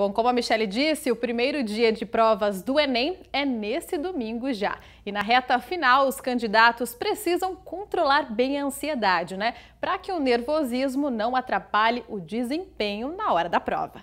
Bom, como a Michelle disse, o primeiro dia de provas do Enem é nesse domingo já. E na reta final, os candidatos precisam controlar bem a ansiedade, né? Para que o nervosismo não atrapalhe o desempenho na hora da prova.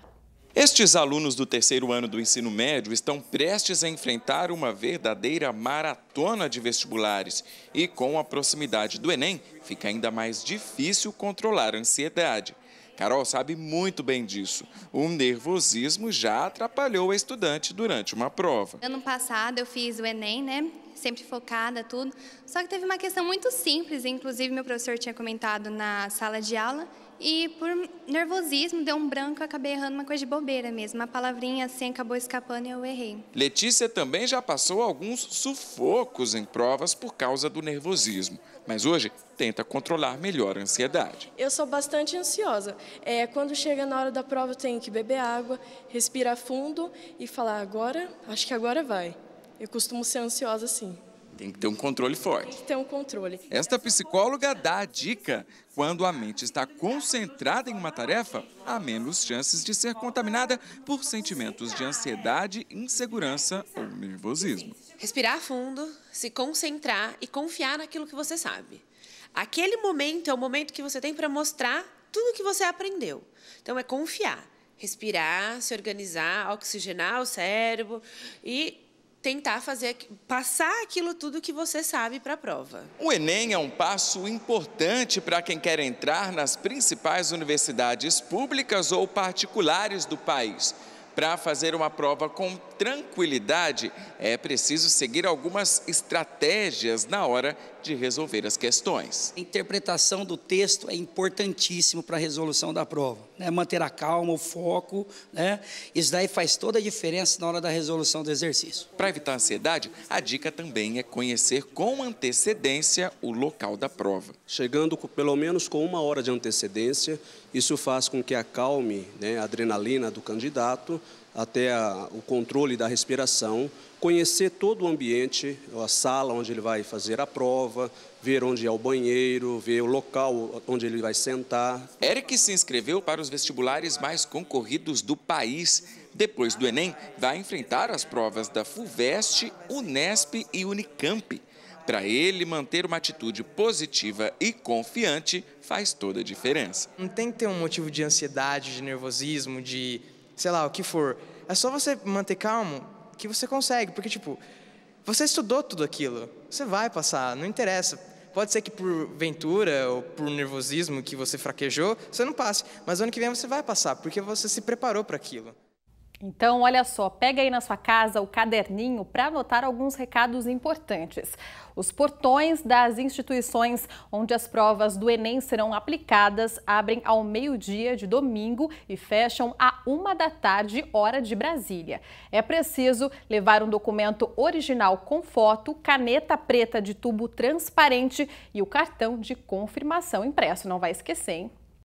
Estes alunos do terceiro ano do ensino médio estão prestes a enfrentar uma verdadeira maratona de vestibulares. E com a proximidade do Enem, fica ainda mais difícil controlar a ansiedade. Carol sabe muito bem disso. O nervosismo já atrapalhou a estudante durante uma prova. Ano passado eu fiz o Enem, né? Sempre focada, tudo. Só que teve uma questão muito simples, inclusive meu professor tinha comentado na sala de aula, e por nervosismo, deu um branco, acabei errando uma coisa de bobeira mesmo. Uma palavrinha assim acabou escapando e eu errei. Letícia também já passou alguns sufocos em provas por causa do nervosismo, mas hoje tenta controlar melhor a ansiedade. Eu sou bastante ansiosa. É, quando chega na hora da prova, eu tenho que beber água, respirar fundo e falar: agora, acho que agora vai. Eu costumo ser ansiosa assim. Tem que ter um controle forte. Tem que ter um controle. Esta psicóloga dá a dica: quando a mente está concentrada em uma tarefa, há menos chances de ser contaminada por sentimentos de ansiedade, insegurança ou nervosismo. Respirar fundo, se concentrar e confiar naquilo que você sabe. Aquele momento é o momento que você tem para mostrar tudo o que você aprendeu. Então é confiar, respirar, se organizar, oxigenar o cérebro e tentar fazer passar aquilo tudo que você sabe para a prova. O Enem é um passo importante para quem quer entrar nas principais universidades públicas ou particulares do país. Para fazer uma prova com tranquilidade, é preciso seguir algumas estratégias na hora de resolver as questões. A interpretação do texto é importantíssimo para a resolução da prova. Né? Manter a calma, o foco, né? isso daí faz toda a diferença na hora da resolução do exercício. Para evitar a ansiedade, a dica também é conhecer com antecedência o local da prova. Chegando com, pelo menos com uma hora de antecedência, isso faz com que acalme né, a adrenalina do candidato até a, o controle da respiração, conhecer todo o ambiente, a sala onde ele vai fazer a prova, ver onde é o banheiro, ver o local onde ele vai sentar. Eric se inscreveu para os vestibulares mais concorridos do país. Depois do Enem, vai enfrentar as provas da FUVEST, Unesp e Unicamp. Para ele, manter uma atitude positiva e confiante faz toda a diferença. Não tem que ter um motivo de ansiedade, de nervosismo, de sei lá, o que for. É só você manter calmo que você consegue, porque tipo, você estudou tudo aquilo, você vai passar, não interessa. Pode ser que por ventura ou por nervosismo que você fraquejou, você não passe, mas ano que vem você vai passar, porque você se preparou para aquilo. Então, olha só, pega aí na sua casa o caderninho para anotar alguns recados importantes. Os portões das instituições onde as provas do Enem serão aplicadas abrem ao meio-dia de domingo e fecham à uma da tarde, hora de Brasília. É preciso levar um documento original com foto, caneta preta de tubo transparente e o cartão de confirmação impresso. Não vai esquecer, hein?